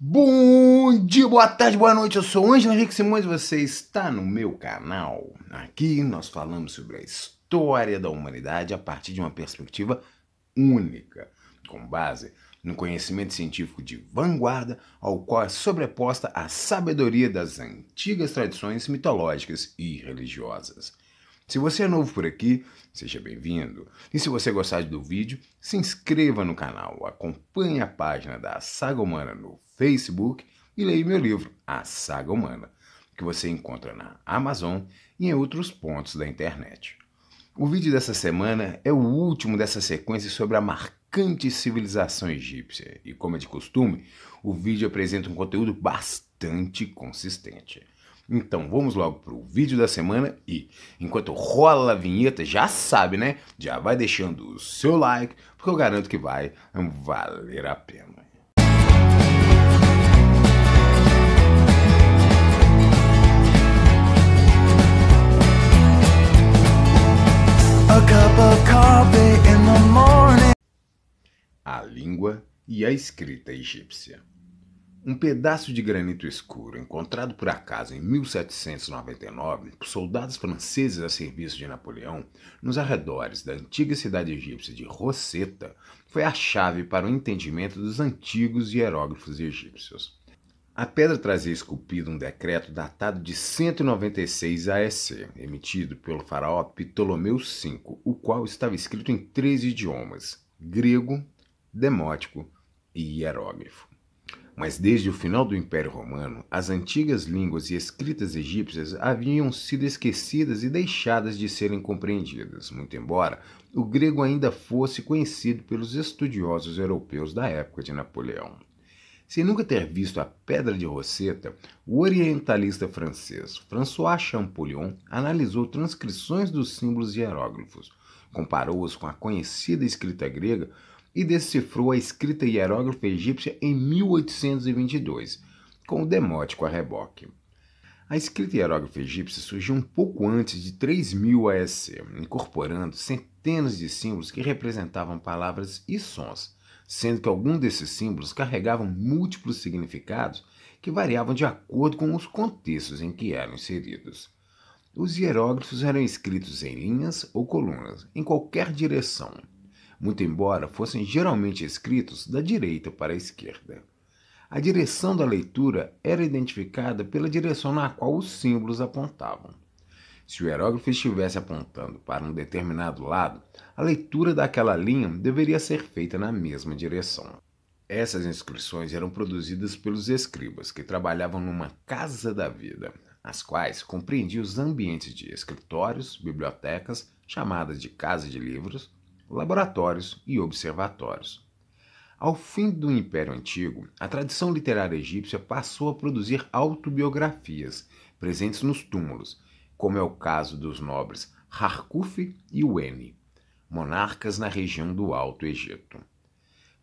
Bom dia, boa tarde, boa noite. Eu sou o Ângelo Henrique Simões e você está no meu canal. Aqui nós falamos sobre a história da humanidade a partir de uma perspectiva única, com base no conhecimento científico de vanguarda, ao qual é sobreposta a sabedoria das antigas tradições mitológicas e religiosas. Se você é novo por aqui, seja bem-vindo. E se você gostar do vídeo, se inscreva no canal, acompanhe a página da Saga Humana no Facebook e leia meu livro, A Saga Humana, que você encontra na Amazon e em outros pontos da internet. O vídeo dessa semana é o último dessa sequência sobre a marcante civilização egípcia, e como é de costume, o vídeo apresenta um conteúdo bastante consistente. Então vamos logo para o vídeo da semana e enquanto rola a vinheta, já sabe, né? Já vai deixando o seu like, porque eu garanto que vai valer a pena. A língua e a escrita egípcia. Um pedaço de granito escuro, encontrado por acaso em 1799 por soldados franceses a serviço de Napoleão, nos arredores da antiga cidade egípcia de Rosetta foi a chave para o entendimento dos antigos hieróglifos egípcios. A pedra trazia esculpido um decreto datado de 196 AEC, emitido pelo faraó Ptolomeu V, o qual estava escrito em três idiomas: grego, demótico e hieróglifo. Mas desde o final do Império Romano, as antigas línguas e escritas egípcias haviam sido esquecidas e deixadas de serem compreendidas, muito embora o grego ainda fosse conhecido pelos estudiosos europeus da época de Napoleão. Sem nunca ter visto a Pedra de Rosetta, o orientalista francês François Champollion analisou transcrições dos símbolos hieróglifos, comparou-os com a conhecida escrita grega e decifrou a escrita hierógrafa egípcia em 1822, com o Demótico a reboque. A escrita hierógrafa egípcia surgiu um pouco antes de 3000 AEC, incorporando centenas de símbolos que representavam palavras e sons, sendo que alguns desses símbolos carregavam múltiplos significados que variavam de acordo com os contextos em que eram inseridos. Os hieróglifos eram escritos em linhas ou colunas, em qualquer direção, muito embora fossem geralmente escritos da direita para a esquerda. A direção da leitura era identificada pela direção na qual os símbolos apontavam. Se o hierógrafo estivesse apontando para um determinado lado, a leitura daquela linha deveria ser feita na mesma direção. Essas inscrições eram produzidas pelos escribas, que trabalhavam numa casa da vida, as quais compreendiam os ambientes de escritórios, bibliotecas, chamadas de casa de livros, laboratórios e observatórios. Ao fim do Império Antigo, a tradição literária egípcia passou a produzir autobiografias presentes nos túmulos, como é o caso dos nobres Harkuf e Weni, monarcas na região do Alto Egito.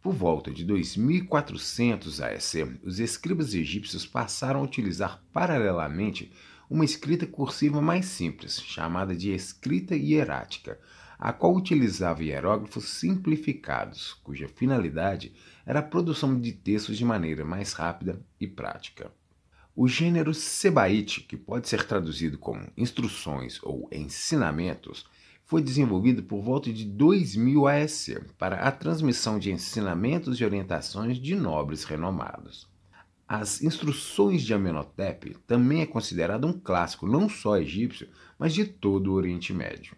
Por volta de 2400 a.C., os escribas egípcios passaram a utilizar paralelamente uma escrita cursiva mais simples, chamada de escrita hierática, a qual utilizava hierógrafos simplificados, cuja finalidade era a produção de textos de maneira mais rápida e prática. O gênero Sebaite, que pode ser traduzido como instruções ou ensinamentos, foi desenvolvido por volta de 2000 a.C. para a transmissão de ensinamentos e orientações de nobres renomados. As Instruções de Amenhotep também é considerado um clássico não só egípcio, mas de todo o Oriente Médio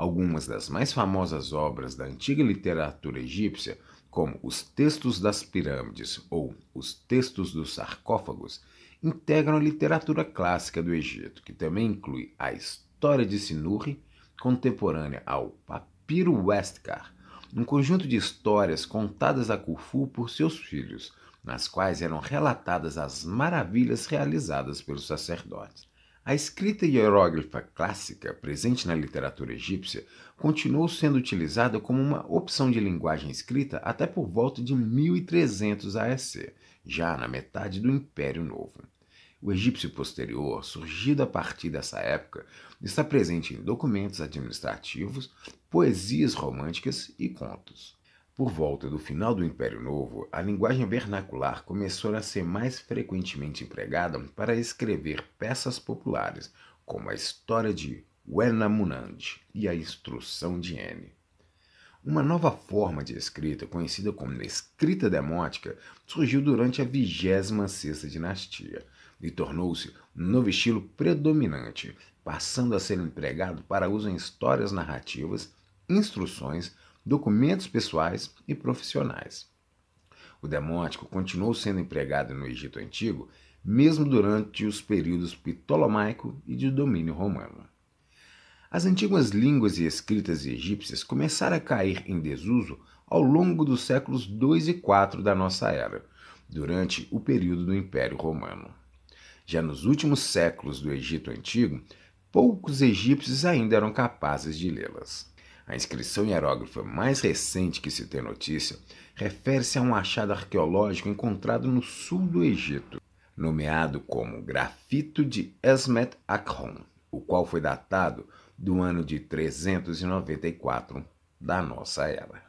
algumas das mais famosas obras da antiga literatura egípcia, como os textos das pirâmides ou os textos dos sarcófagos, integram a literatura clássica do Egito, que também inclui a história de Sinurri, contemporânea ao papiro Westcar, um conjunto de histórias contadas a Cufu por seus filhos, nas quais eram relatadas as maravilhas realizadas pelos sacerdotes. A escrita hieróglifa clássica, presente na literatura egípcia, continuou sendo utilizada como uma opção de linguagem escrita até por volta de 1300 AEC, já na metade do Império Novo. O egípcio posterior, surgido a partir dessa época, está presente em documentos administrativos, poesias românticas e contos. Por volta do final do Império Novo, a linguagem vernacular começou a ser mais frequentemente empregada para escrever peças populares, como a história de Wenamunand e a Instrução de N. Uma nova forma de escrita, conhecida como escrita demótica, surgiu durante a 26ª dinastia e tornou-se um novo estilo predominante, passando a ser empregado para uso em histórias narrativas, instruções, documentos pessoais e profissionais. O demótico continuou sendo empregado no Egito Antigo, mesmo durante os períodos ptolomaico e de domínio romano. As antigas línguas e escritas egípcias começaram a cair em desuso ao longo dos séculos 2 e 4 da nossa era, durante o período do Império Romano. Já nos últimos séculos do Egito Antigo, poucos egípcios ainda eram capazes de lê-las. A inscrição hierógrafa mais recente que se tem notícia refere-se a um achado arqueológico encontrado no sul do Egito, nomeado como Grafito de Esmet Akhon, o qual foi datado do ano de 394 da nossa era.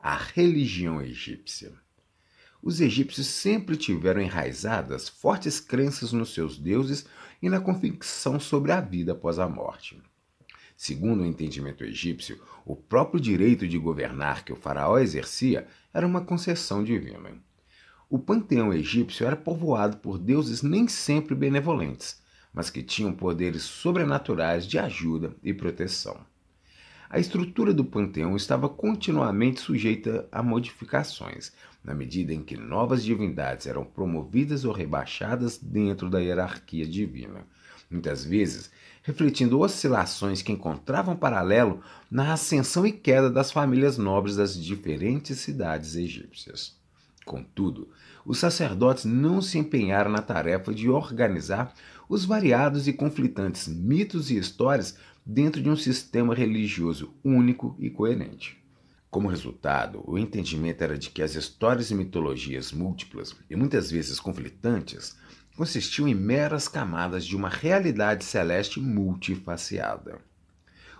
A religião egípcia. Os egípcios sempre tiveram enraizadas fortes crenças nos seus deuses e na convicção sobre a vida após a morte. Segundo o entendimento egípcio, o próprio direito de governar que o faraó exercia era uma concessão divina. O panteão egípcio era povoado por deuses nem sempre benevolentes, mas que tinham poderes sobrenaturais de ajuda e proteção. A estrutura do panteão estava continuamente sujeita a modificações, na medida em que novas divindades eram promovidas ou rebaixadas dentro da hierarquia divina, muitas vezes refletindo oscilações que encontravam paralelo na ascensão e queda das famílias nobres das diferentes cidades egípcias. Contudo, os sacerdotes não se empenharam na tarefa de organizar os variados e conflitantes mitos e histórias dentro de um sistema religioso único e coerente. Como resultado, o entendimento era de que as histórias e mitologias múltiplas e muitas vezes conflitantes consistiam em meras camadas de uma realidade celeste multifaciada.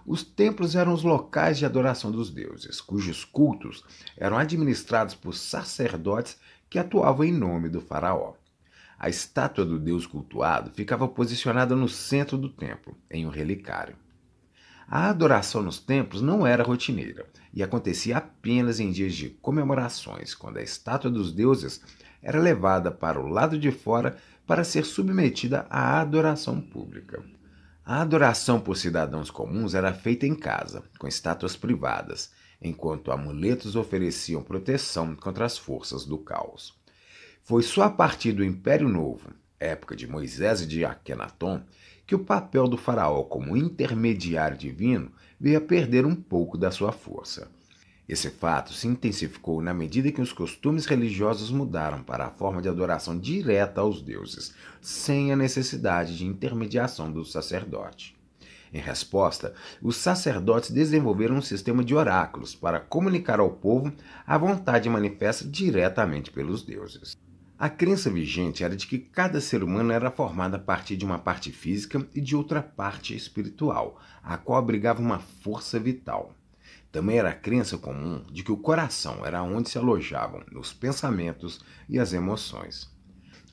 Os templos eram os locais de adoração dos deuses, cujos cultos eram administrados por sacerdotes que atuavam em nome do faraó. A estátua do deus cultuado ficava posicionada no centro do templo, em um relicário. A adoração nos templos não era rotineira e acontecia apenas em dias de comemorações, quando a estátua dos deuses era levada para o lado de fora para ser submetida à adoração pública. A adoração por cidadãos comuns era feita em casa, com estátuas privadas, enquanto amuletos ofereciam proteção contra as forças do caos. Foi só a partir do Império Novo, época de Moisés e de Akhenaton, que o papel do faraó como intermediário divino veio a perder um pouco da sua força. Esse fato se intensificou na medida que os costumes religiosos mudaram para a forma de adoração direta aos deuses, sem a necessidade de intermediação do sacerdote. Em resposta, os sacerdotes desenvolveram um sistema de oráculos para comunicar ao povo a vontade manifesta diretamente pelos deuses. A crença vigente era de que cada ser humano era formado a partir de uma parte física e de outra parte espiritual, a qual abrigava uma força vital. Também era a crença comum de que o coração era onde se alojavam os pensamentos e as emoções.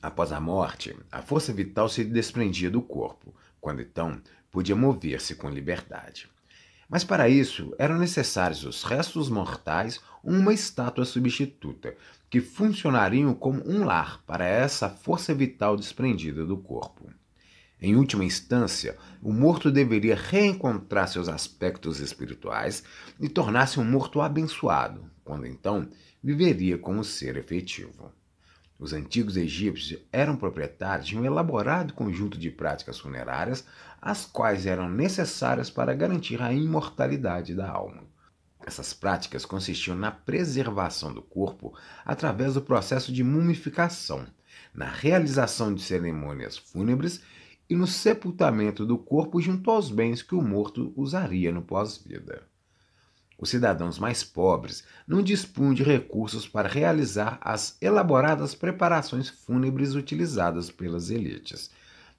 Após a morte, a força vital se desprendia do corpo, quando então podia mover-se com liberdade. Mas para isso eram necessários os restos mortais ou uma estátua substituta, que funcionariam como um lar para essa força vital desprendida do corpo. Em última instância, o morto deveria reencontrar seus aspectos espirituais e tornar-se um morto abençoado, quando então viveria como ser efetivo. Os antigos egípcios eram proprietários de um elaborado conjunto de práticas funerárias, as quais eram necessárias para garantir a imortalidade da alma. Essas práticas consistiam na preservação do corpo através do processo de mumificação, na realização de cerimônias fúnebres e no sepultamento do corpo junto aos bens que o morto usaria no pós-vida. Os cidadãos mais pobres não dispunham de recursos para realizar as elaboradas preparações fúnebres utilizadas pelas elites,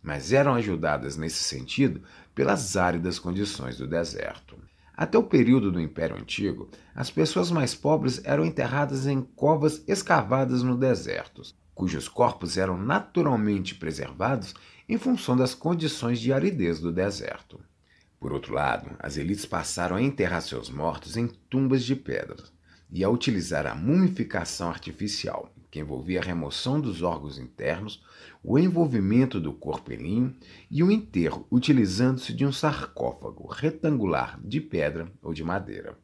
mas eram ajudadas nesse sentido pelas áridas condições do deserto. Até o período do Império Antigo, as pessoas mais pobres eram enterradas em covas escavadas no deserto, cujos corpos eram naturalmente preservados em função das condições de aridez do deserto. Por outro lado, as elites passaram a enterrar seus mortos em tumbas de pedra e a utilizar a mumificação artificial, que envolvia a remoção dos órgãos internos, o envolvimento do corpo em linho e o enterro, utilizando-se de um sarcófago retangular de pedra ou de madeira.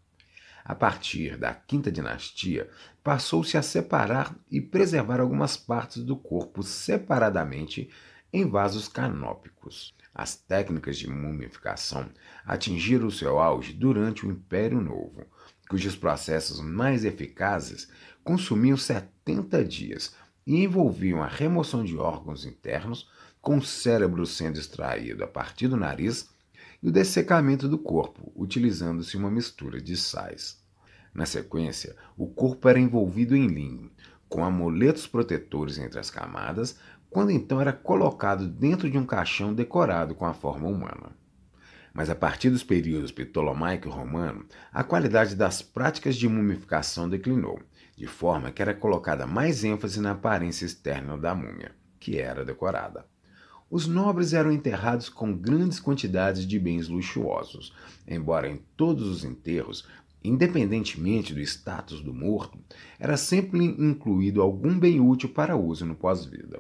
A partir da quinta dinastia, passou-se a separar e preservar algumas partes do corpo separadamente em vasos canópicos. As técnicas de mumificação atingiram seu auge durante o Império Novo, cujos processos mais eficazes consumiam 70 dias e envolviam a remoção de órgãos internos, com o cérebro sendo extraído a partir do nariz, e o dessecamento do corpo, utilizando-se uma mistura de sais. Na sequência, o corpo era envolvido em linho, com amuletos protetores entre as camadas quando então era colocado dentro de um caixão decorado com a forma humana. Mas a partir dos períodos ptolomaico e romano, a qualidade das práticas de mumificação declinou, de forma que era colocada mais ênfase na aparência externa da múmia, que era decorada. Os nobres eram enterrados com grandes quantidades de bens luxuosos, embora em todos os enterros independentemente do status do morto, era sempre incluído algum bem útil para uso no pós-vida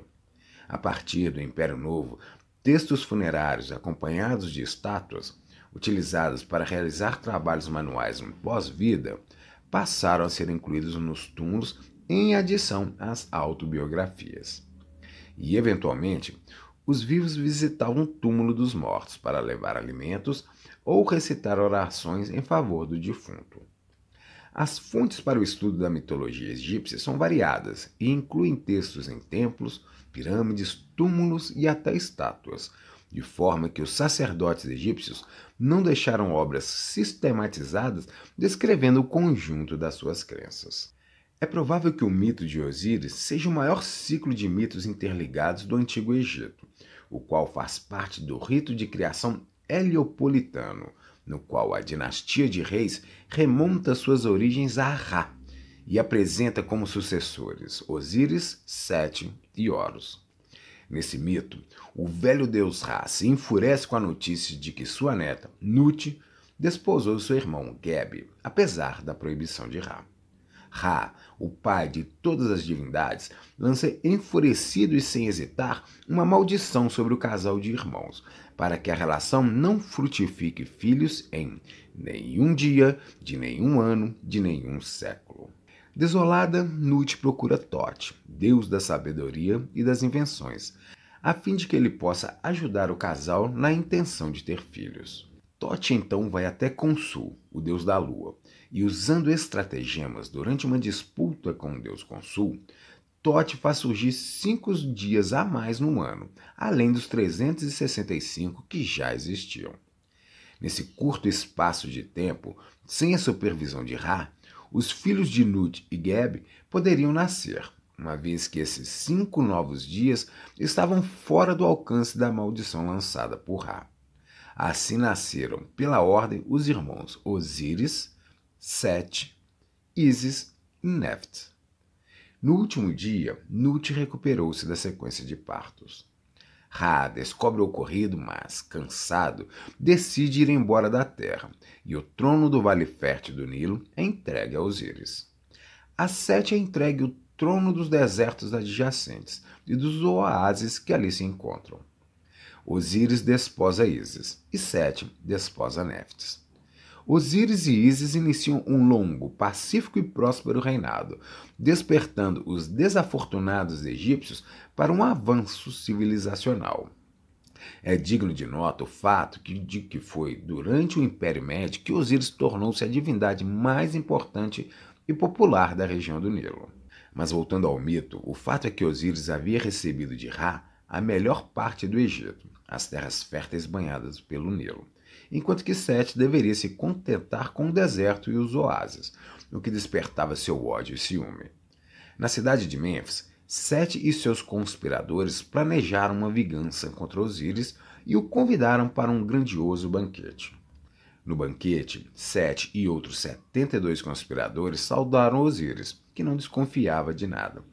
a partir do Império Novo, textos funerários acompanhados de estátuas, utilizados para realizar trabalhos manuais no pós-vida, passaram a ser incluídos nos túmulos em adição às autobiografias. E, eventualmente, os vivos visitavam o túmulo dos mortos para levar alimentos ou recitar orações em favor do defunto. As fontes para o estudo da mitologia egípcia são variadas e incluem textos em templos, pirâmides, túmulos e até estátuas, de forma que os sacerdotes egípcios não deixaram obras sistematizadas descrevendo o conjunto das suas crenças. É provável que o mito de Osíris seja o maior ciclo de mitos interligados do Antigo Egito, o qual faz parte do rito de criação heliopolitano, no qual a dinastia de reis remonta suas origens a Ra e apresenta como sucessores Osíris, Sete e Horus. Nesse mito, o velho deus Ra se enfurece com a notícia de que sua neta, Nut, desposou seu irmão Geb, apesar da proibição de Ra. Ra, o pai de todas as divindades, lança enfurecido e sem hesitar uma maldição sobre o casal de irmãos, para que a relação não frutifique filhos em nenhum dia, de nenhum ano, de nenhum século. Desolada, Nut procura Tote, deus da sabedoria e das invenções, a fim de que ele possa ajudar o casal na intenção de ter filhos. Tote então vai até Consul, o deus da lua, e usando estratagemas durante uma disputa com o deus Consul, Tote faz surgir cinco dias a mais no ano, além dos 365 que já existiam. Nesse curto espaço de tempo, sem a supervisão de Ra, os filhos de Nut e Geb poderiam nascer, uma vez que esses cinco novos dias estavam fora do alcance da maldição lançada por Ra. Assim nasceram, pela ordem, os irmãos Osíris, Sete, Isis e Neft. No último dia, Nut recuperou-se da sequência de partos. Ra descobre o ocorrido, mas, cansado, decide ir embora da terra, e o trono do Vale Fértil do Nilo é entregue a Osíris. A Sete é entregue o trono dos desertos adjacentes e dos oásis que ali se encontram. Osíris desposa Ísis e Sete desposa Néftis. Osíris e Ísis iniciam um longo, pacífico e próspero reinado, despertando os desafortunados egípcios para um avanço civilizacional. É digno de nota o fato que, de que foi durante o Império Médio que Osíris tornou-se a divindade mais importante e popular da região do Nilo. Mas voltando ao mito, o fato é que Osíris havia recebido de Ra a melhor parte do Egito, as terras férteis banhadas pelo Nilo enquanto que Sete deveria se contentar com o deserto e os oásis, o que despertava seu ódio e ciúme. Na cidade de Mênfis, Sete e seus conspiradores planejaram uma vingança contra Osíris e o convidaram para um grandioso banquete. No banquete, Sete e outros 72 conspiradores saudaram Osíris, que não desconfiava de nada.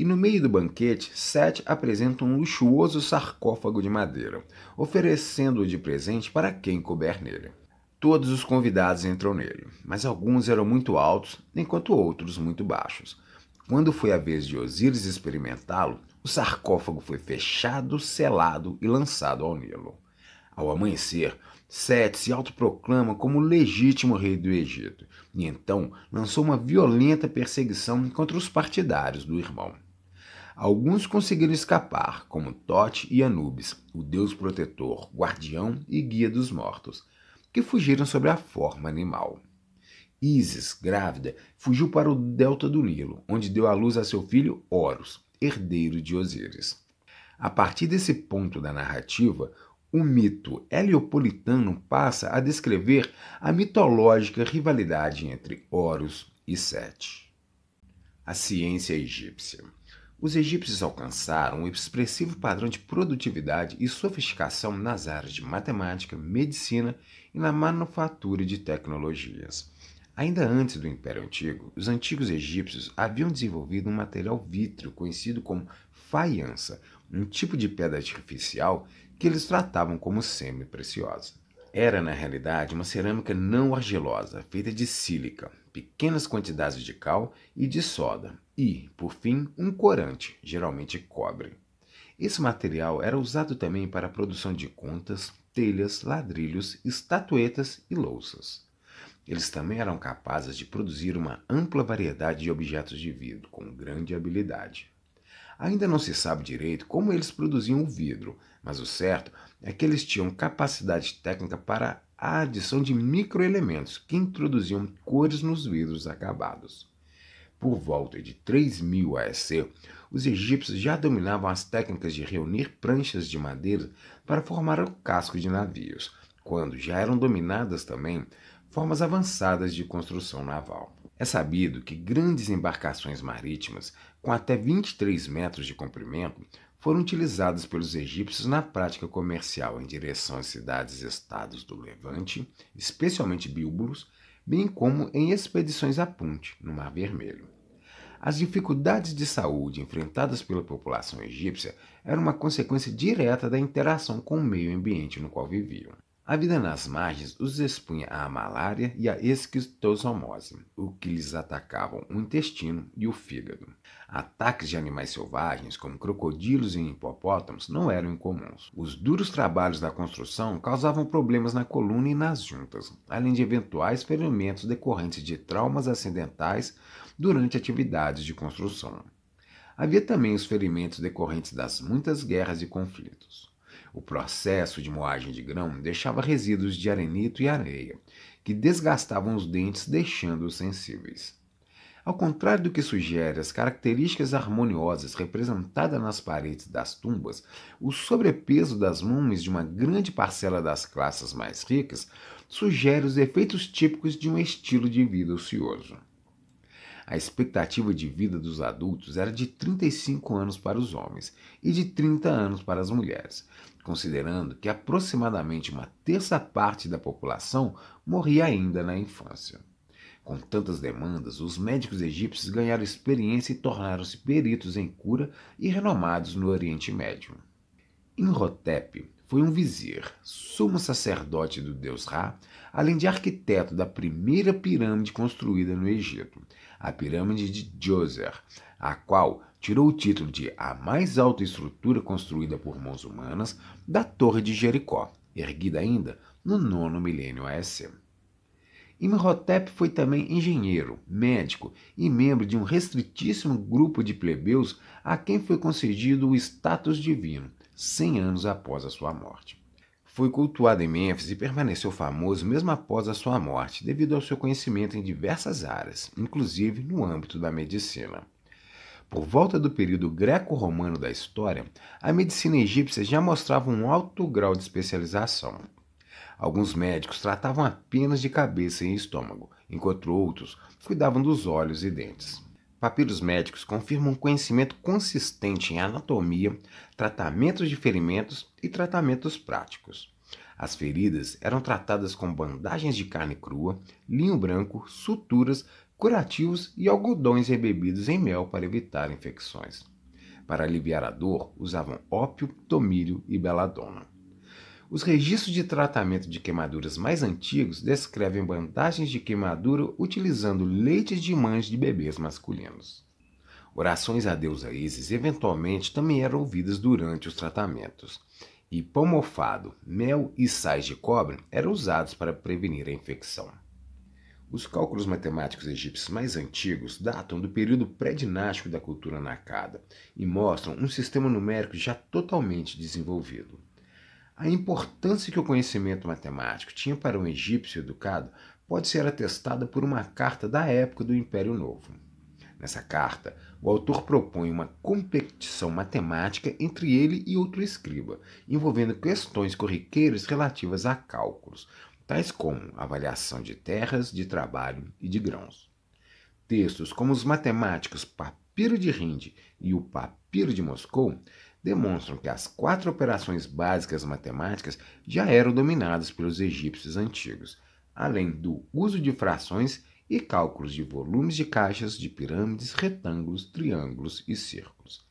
E no meio do banquete, Set apresenta um luxuoso sarcófago de madeira, oferecendo-o de presente para quem couber nele. Todos os convidados entram nele, mas alguns eram muito altos, enquanto outros muito baixos. Quando foi a vez de Osíris experimentá-lo, o sarcófago foi fechado, selado e lançado ao Nilo. Ao amanhecer, Set se autoproclama como legítimo rei do Egito e então lançou uma violenta perseguição contra os partidários do irmão. Alguns conseguiram escapar, como Tote e Anubis, o deus protetor, guardião e guia dos mortos, que fugiram sobre a forma animal. Isis, grávida, fugiu para o delta do Nilo, onde deu à luz a seu filho Horus, herdeiro de Osíris. A partir desse ponto da narrativa, o mito heliopolitano passa a descrever a mitológica rivalidade entre Horus e Sete. A ciência egípcia. Os egípcios alcançaram um expressivo padrão de produtividade e sofisticação nas áreas de matemática, medicina e na manufatura de tecnologias. Ainda antes do Império Antigo, os antigos egípcios haviam desenvolvido um material vítreo conhecido como faiança, um tipo de pedra artificial que eles tratavam como semi-preciosa. Era, na realidade, uma cerâmica não argilosa, feita de sílica, pequenas quantidades de cal e de soda, e, por fim, um corante, geralmente cobre. Esse material era usado também para a produção de contas, telhas, ladrilhos, estatuetas e louças. Eles também eram capazes de produzir uma ampla variedade de objetos de vidro, com grande habilidade. Ainda não se sabe direito como eles produziam o vidro, mas o certo é que eles tinham capacidade técnica para a adição de microelementos que introduziam cores nos vidros acabados. Por volta de 3000 AEC, os egípcios já dominavam as técnicas de reunir pranchas de madeira para formar o casco de navios, quando já eram dominadas também formas avançadas de construção naval. É sabido que grandes embarcações marítimas, com até 23 metros de comprimento, foram utilizadas pelos egípcios na prática comercial em direção às cidades e estados do Levante, especialmente Bíbulos, bem como em expedições à ponte, no Mar Vermelho. As dificuldades de saúde enfrentadas pela população egípcia eram uma consequência direta da interação com o meio ambiente no qual viviam. A vida nas margens os expunha à malária e à esquistossomose, o que lhes atacavam o intestino e o fígado. Ataques de animais selvagens, como crocodilos e hipopótamos, não eram incomuns. Os duros trabalhos da construção causavam problemas na coluna e nas juntas, além de eventuais ferimentos decorrentes de traumas acidentais durante atividades de construção. Havia também os ferimentos decorrentes das muitas guerras e conflitos. O processo de moagem de grão deixava resíduos de arenito e areia, que desgastavam os dentes, deixando-os sensíveis. Ao contrário do que sugere as características harmoniosas representadas nas paredes das tumbas, o sobrepeso das múmias de uma grande parcela das classes mais ricas sugere os efeitos típicos de um estilo de vida ocioso. A expectativa de vida dos adultos era de 35 anos para os homens e de 30 anos para as mulheres, considerando que aproximadamente uma terça parte da população morria ainda na infância. Com tantas demandas, os médicos egípcios ganharam experiência e tornaram-se peritos em cura e renomados no Oriente Médio. Imhotep foi um vizir, sumo sacerdote do deus Ra, além de arquiteto da primeira pirâmide construída no Egito, a pirâmide de Djoser, a qual tirou o título de a mais alta estrutura construída por mãos humanas da Torre de Jericó, erguida ainda no nono milênio a.C. Imhotep foi também engenheiro, médico e membro de um restritíssimo grupo de plebeus a quem foi concedido o status divino, 100 anos após a sua morte. Foi cultuado em Mênfis e permaneceu famoso mesmo após a sua morte, devido ao seu conhecimento em diversas áreas, inclusive no âmbito da medicina. Por volta do período greco-romano da história, a medicina egípcia já mostrava um alto grau de especialização. Alguns médicos tratavam apenas de cabeça e estômago, enquanto outros cuidavam dos olhos e dentes. Papiros médicos confirmam um conhecimento consistente em anatomia, tratamentos de ferimentos e tratamentos práticos. As feridas eram tratadas com bandagens de carne crua, linho branco, suturas curativos e algodões embebidos em mel para evitar infecções. Para aliviar a dor, usavam ópio, tomilho e beladona. Os registros de tratamento de queimaduras mais antigos descrevem bandagens de queimadura utilizando leites de mães de bebês masculinos. Orações a deusa Isis eventualmente também eram ouvidas durante os tratamentos, e pão mofado, mel e sais de cobre eram usados para prevenir a infecção. Os cálculos matemáticos egípcios mais antigos datam do período pré-dinástico da cultura Nakada e mostram um sistema numérico já totalmente desenvolvido. A importância que o conhecimento matemático tinha para um egípcio educado pode ser atestada por uma carta da época do Império Novo. Nessa carta, o autor propõe uma competição matemática entre ele e outro escriba, envolvendo questões corriqueiras relativas a cálculos, tais como avaliação de terras, de trabalho e de grãos. Textos como os matemáticos Papiro de Rinde e o Papiro de Moscou demonstram que as quatro operações básicas matemáticas já eram dominadas pelos egípcios antigos, além do uso de frações e cálculos de volumes de caixas, de pirâmides, retângulos, triângulos e círculos.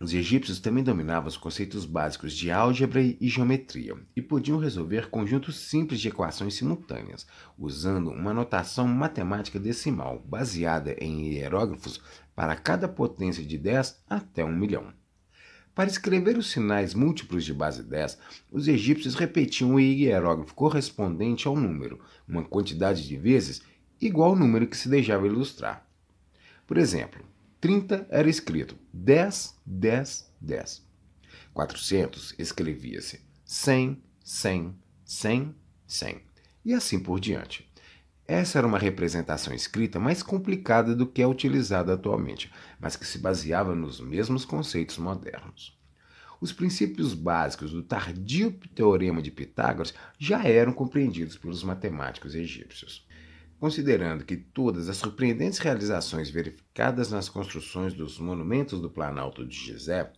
Os egípcios também dominavam os conceitos básicos de álgebra e geometria e podiam resolver conjuntos simples de equações simultâneas, usando uma notação matemática decimal baseada em hierógrafos para cada potência de 10 até 1 milhão. Para escrever os sinais múltiplos de base 10, os egípcios repetiam o hierógrafo correspondente ao número, uma quantidade de vezes igual ao número que se deixava ilustrar. Por exemplo, 30 era escrito 10, 10, 10. 400 escrevia-se 100, 100, 100, 100. E assim por diante. Essa era uma representação escrita mais complicada do que é utilizada atualmente, mas que se baseava nos mesmos conceitos modernos. Os princípios básicos do tardio teorema de Pitágoras já eram compreendidos pelos matemáticos egípcios. Considerando que todas as surpreendentes realizações verificadas nas construções dos monumentos do Planalto de Gizé,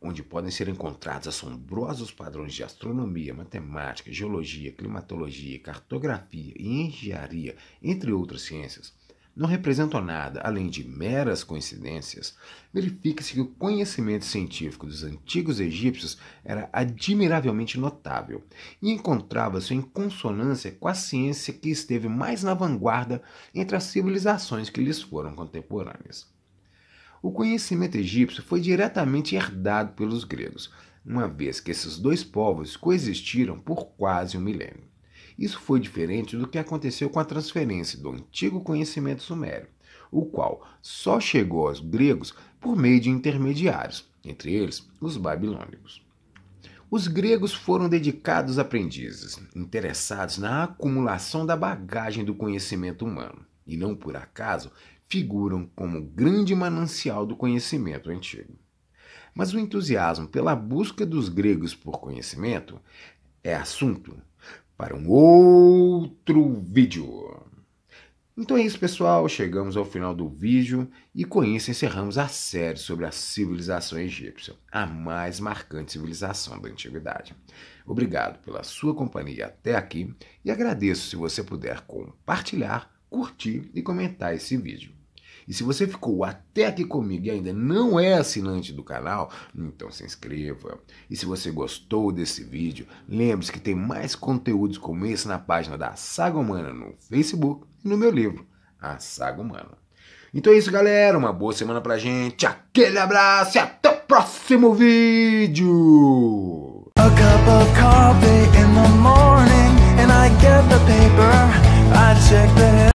onde podem ser encontrados assombrosos padrões de astronomia, matemática, geologia, climatologia, cartografia e engenharia, entre outras ciências, não representam nada além de meras coincidências, verifica-se que o conhecimento científico dos antigos egípcios era admiravelmente notável e encontrava-se em consonância com a ciência que esteve mais na vanguarda entre as civilizações que lhes foram contemporâneas. O conhecimento egípcio foi diretamente herdado pelos gregos, uma vez que esses dois povos coexistiram por quase um milênio. Isso foi diferente do que aconteceu com a transferência do antigo conhecimento sumério, o qual só chegou aos gregos por meio de intermediários, entre eles os babilônicos. Os gregos foram dedicados aprendizes, interessados na acumulação da bagagem do conhecimento humano, e não por acaso figuram como grande manancial do conhecimento antigo. Mas o entusiasmo pela busca dos gregos por conhecimento é assunto para um outro vídeo. Então é isso, pessoal. Chegamos ao final do vídeo e com isso encerramos a série sobre a civilização egípcia, a mais marcante civilização da antiguidade. Obrigado pela sua companhia até aqui e agradeço se você puder compartilhar, curtir e comentar esse vídeo. E se você ficou até aqui comigo e ainda não é assinante do canal, então se inscreva. E se você gostou desse vídeo, lembre-se que tem mais conteúdos como esse na página da Saga Humana no Facebook e no meu livro, A Saga Humana. Então é isso, galera. Uma boa semana pra gente. Aquele abraço e até o próximo vídeo! A cup of coffee in the morning and I get the paper. I check the